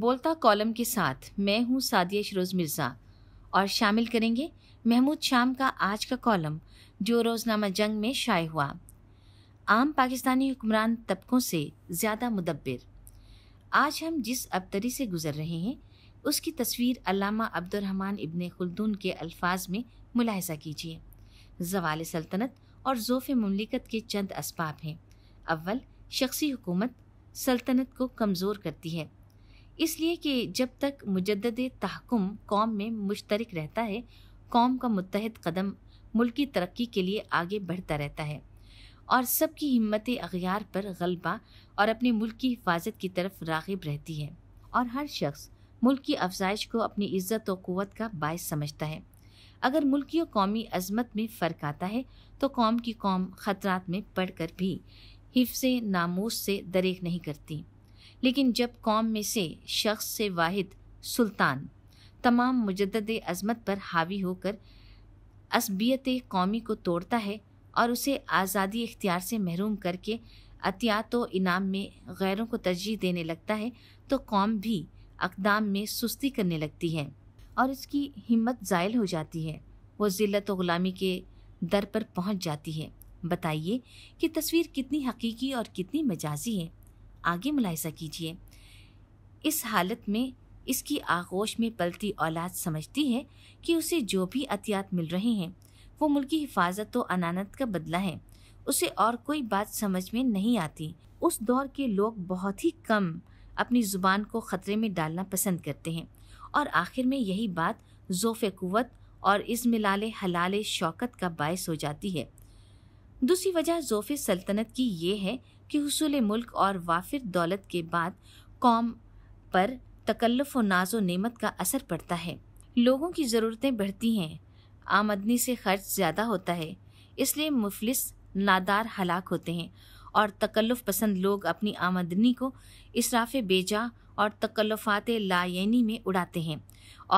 बोलता कॉलम के साथ मैं हूँ सादिया शरोज मिर्ज़ा और शामिल करेंगे महमूद शाम का आज का कॉलम जो रोज़नामा जंग में शाये हुआ आम पाकिस्तानी हुक्मरान तबकों से ज़्यादा मुदब्बिर आज हम जिस अबतरी से गुज़र रहे हैं उसकी तस्वीर अलामा अब्दुलरहमान इबन खुलदून के अल्फाज में मुलाहजा कीजिए जवाल सल्तनत और जोफ़ ममलिकत के चंद इसबाब हैं अव्वल शख्सी हुकूमत सल्तनत को कमज़ोर करती है इसलिए कि जब तक मुजद तहकुम कौम में मुश्तरक रहता है कौम का मुतहद कदम मुल्क की तरक्की के लिए आगे बढ़ता रहता है और सबकी हिम्मत अगियार पर गलबा और अपने मुल्क की हिफाजत की तरफ रागिब रहती है और हर शख्स मुल्क की अफजाइश को अपनी इज्जत और क़वत का बायस समझता है अगर मुल्की और कौमी अजमत में फ़र्क आता है तो कौम की कौम ख़तरात में पढ़ कर भी हिफ्स नामोश से दरेख नहीं करती लेकिन जब कौम में से शख्स से वाहिद सुल्तान तमाम मुजद अजमत पर हावी होकर असबियत कौमी को तोड़ता है और उसे आज़ादी इख्तियार से महरूम करके अतियात इनाम में गैरों को तरजीह देने लगता है तो कौम भी अकदाम में सुस्ती करने लगती है और उसकी हिम्मत ज़ायल हो जाती है वो ज़िलत व ग़ुलामी के दर पर पहुँच जाती है बताइए कि तस्वीर कितनी हकीकी और कितनी मजाजी है आगे मुलायजा कीजिए इस हालत में इसकी आगोश में पलती औलाद समझती है कि उसे जो भी अतियात मिल रहे हैं वो मुल्की हिफाजत तो अनानत का बदला है उसे और कोई बात समझ में नहीं आती उस दौर के लोग बहुत ही कम अपनी ज़ुबान को ख़तरे में डालना पसंद करते हैं और आखिर में यही बात जोफ़ क़वत और इस मिलाल हलाल शौकत का बायस हो जाती है दूसरी वजह जोफ़ सल्तनत की ये है कि हसूल मुल्क और वाफिर दौलत के बाद कौम पर तकल्लफ व नाजो नेमत का असर पड़ता है लोगों की ज़रूरतें बढ़ती हैं आमदनी से खर्च ज़्यादा होता है इसलिए मुफलिस नादार हलाक होते हैं और तकल्लफ पसंद लोग अपनी आमदनी को इसराफ बेजा और तकल्लफात लायनी में उड़ाते हैं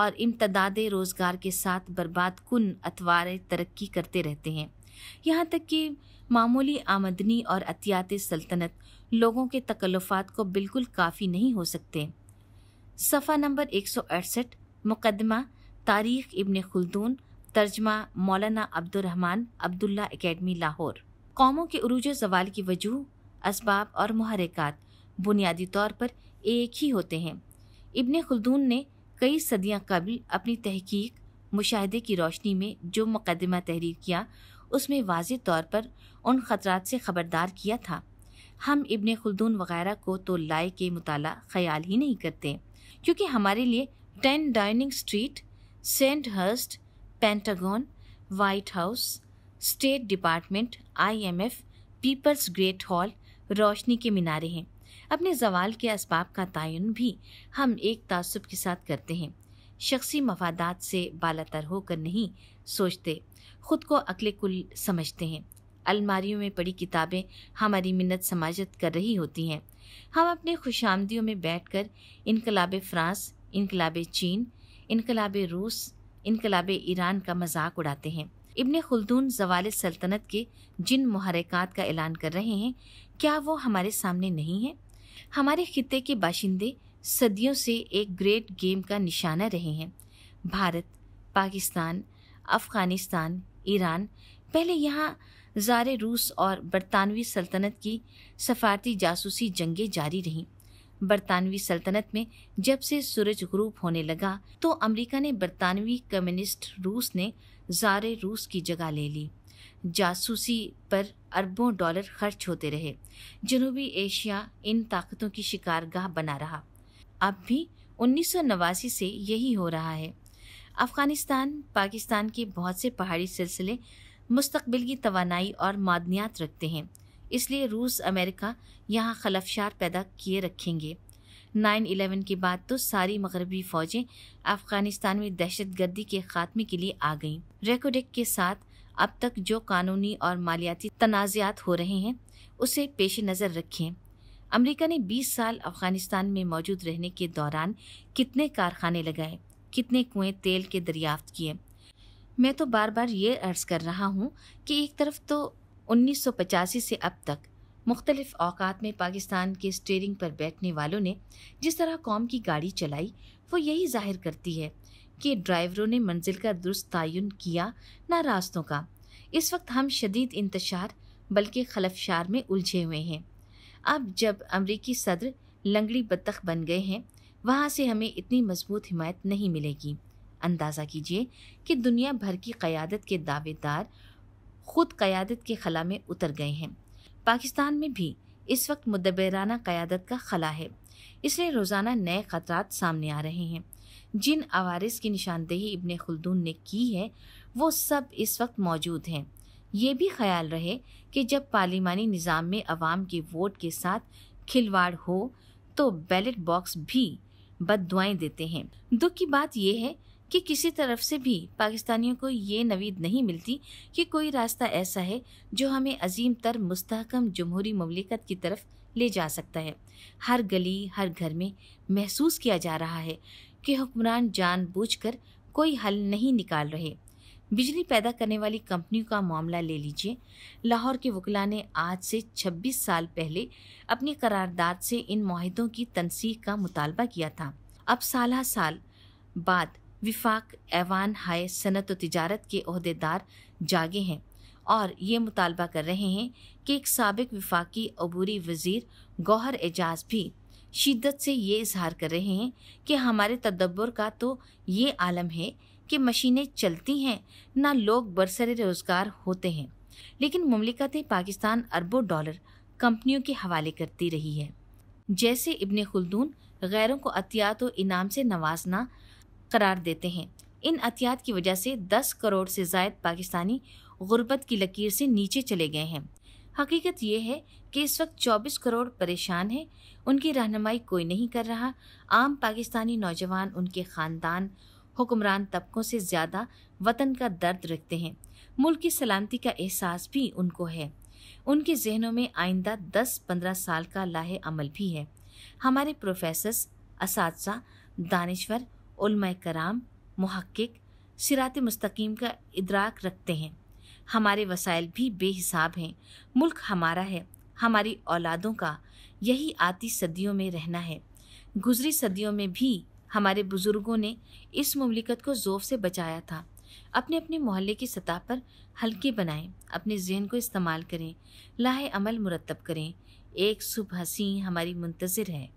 और इम्तदाद रोज़गार के साथ बर्बाद कन अतवार तरक्की करते रहते हैं यहाँ तक कि मामूली आमदनी और अतियात सल्तनत लोगों के तकल्लुफ़ात को बिल्कुल काफ़ी नहीं हो सकते सफ़ा नंबर एक मुकदमा तारीख इब्न खुलदून तर्जमा मौलाना अब्दुलरहमान अब्दुल्ला एकेडमी लाहौर कौमों के अरूज जवाल की वजूह इसबाब और महरक़ात बुनियादी तौर पर एक ही होते हैं इब्न खुलदून ने कई सदियां कबल अपनी तहकीक मुशाहदे की रोशनी में जो मुकदमा तहरीर किया उसमें वाज तौर पर उन ख़तरात से ख़बरदार किया था हम इबन खुलदून वगैरह को तो लाए के मुताल ख्याल ही नहीं करते क्योंकि हमारे लिए ten Downing Street Sandhurst Pentagon White House State Department IMF, People's Great Hall रोशनी के मीनारे हैं अपने जवाल के इसबाब का तयन भी हम एक तासब के साथ करते हैं शख्सी मफादात से बालातर होकर नहीं सोचते खुद को अकल कुल समझते हैं अलमारियों में पड़ी किताबें हमारी मिन्नत समाजत कर रही होती हैं हम अपने खुश आमदियों में बैठ कर इनकलाब फ्रांस इनकलाब चीन इनकलाब रूस इनकलाब ईरान का मजाक उड़ाते हैं इबन खुलदून जवाल सल्तनत के जिन मुहरक़ का ऐलान कर रहे हैं क्या वो हमारे सामने नहीं है हमारे खिते के बाशिंदे सदियों से एक ग्रेट गेम का निशाना रहे हैं भारत पाकिस्तान अफ़गानिस्तान ईरान पहले यहाँ जार रूस और बरतानवी सल्तनत की सफारती जासूसी जंगें जारी रहीं बरतानवी सल्तनत में जब से सूरज ग्रूप होने लगा तो अमेरिका ने बरतानवी कम्युनिस्ट रूस ने जार रूस की जगह ले ली जासूसी पर अरबों डॉलर खर्च होते रहे जनूबी एशिया इन ताकतों की शिकारगाह बना रहा अब भी उन्नीस से यही हो रहा है अफ़गानिस्तान पाकिस्तान के बहुत से पहाड़ी सिलसिले मुस्तबिल की तोानाई और मादनियात रखते हैं इसलिए रूस अमेरिका यहाँ खलफशार पैदा किए रखेंगे नाइन इलेवन के बाद तो सारी मगरबी फ़ौजें अफ़गानिस्तान में दहशत गर्दी के ख़ात्मे के लिए आ गईं रेकोडिक के साथ अब तक जो कानूनी और मालियाती तनाज़ात हो रहे हैं उसे पेश नज़र रखें अमेरिका ने 20 साल अफगानिस्तान में मौजूद रहने के दौरान कितने कारखाने लगाए कितने कुएं तेल के दरियाफ्त किए मैं तो बार बार ये अर्ज़ कर रहा हूँ कि एक तरफ तो उन्नीस से अब तक मुख्तलिफ अवकात में पाकिस्तान के स्टेयरिंग पर बैठने वालों ने जिस तरह कौम की गाड़ी चलाई वो यही जाहिर करती है कि ड्राइवरों ने मंजिल का दुरुस्त तयन किया ना रास्तों का इस वक्त हम शदीद इंतशार बल्कि खलफशार में उलझे हुए हैं अब जब अमरीकी सदर लंगड़ी बत्तख बन गए हैं वहाँ से हमें इतनी मजबूत हिमायत नहीं मिलेगी अंदाज़ा कीजिए कि दुनिया भर की क़यादत के दावेदार खुद क़यादत के खला में उतर गए हैं पाकिस्तान में भी इस वक्त मुदबराना क़यादत का खला है इसलिए रोज़ाना नए ख़तरात सामने आ रहे हैं जिन आवारस की निशानदेही इबन खुलदून ने की है वो सब इस वक्त मौजूद हैं ये भी ख्याल रहे कि जब पार्लिमानी निज़ाम में अवाम के वोट के साथ खिलवाड़ हो तो बैलेट बॉक्स भी बददुआएं देते हैं दुख की बात यह है कि किसी तरफ से भी पाकिस्तानियों को ये नवीद नहीं मिलती कि कोई रास्ता ऐसा है जो हमें अजीम तर मुस्तकम जमहूरी ममलिकत की तरफ ले जा सकता है हर गली हर घर में महसूस किया जा रहा है कि हुक्मरान जानबूझकर कोई हल नहीं निकाल रहे बिजली पैदा करने वाली कंपनियों का मामला ले लीजिए लाहौर के वकला ने आज से 26 साल पहले अपनी करारदाद से इन माहिदों की तनसीख का मुतालबा किया था अब साल साल बाद विफाक ऐवान हाय सनत व तजारत के अहदेदार जागे हैं और ये मुतालबा कर रहे हैं कि एक सबक विफाकी अबूरी वजीर गौहर एजाज भी शिद्दत से ये इजहार कर रहे हैं कि हमारे तदब्बर का तो ये आलम है कि मशीनें चलती हैं ना लोग बरसर रोज़गार होते हैं लेकिन ममलिकत पाकिस्तान अरबों डॉलर कंपनियों के हवाले करती रही है जैसे इबन खुलदून गैरों को अतियात व इनाम से नवाजना करार देते हैं इन अतियात की वजह से दस करोड़ से जायद पाकिस्तानी गुर्बत की लकीर से नीचे चले गए हैं हकीकत यह है कि इस वक्त 24 करोड़ परेशान हैं उनकी रहनमाई कोई नहीं कर रहा आम पाकिस्तानी नौजवान उनके ख़ानदान हुक्मरान तबकों से ज़्यादा वतन का दर्द रखते हैं मुल्क की सलामती का एहसास भी उनको है उनके जहनों में आइंदा दस पंद्रह साल का लाह अमल भी है हमारे प्रोफेसर्स इस दानश्वर उलमा कराम महक्क सिरात मुस्तकीम का इदराक रखते हैं हमारे वसाइल भी बेहिसाब हैं मुल्क हमारा है हमारी औलादों का यही आती सदियों में रहना है गुजरी सदियों में भी हमारे बुज़ुर्गों ने इस ममलिकत को ज़ोफ से बचाया था अपने अपने मोहल्ले की सतह पर हल्के बनाएं अपने जहन को इस्तेमाल करें लाहे अमल मुरतब करें एक सुबह हसी हमारी मुंतज़र है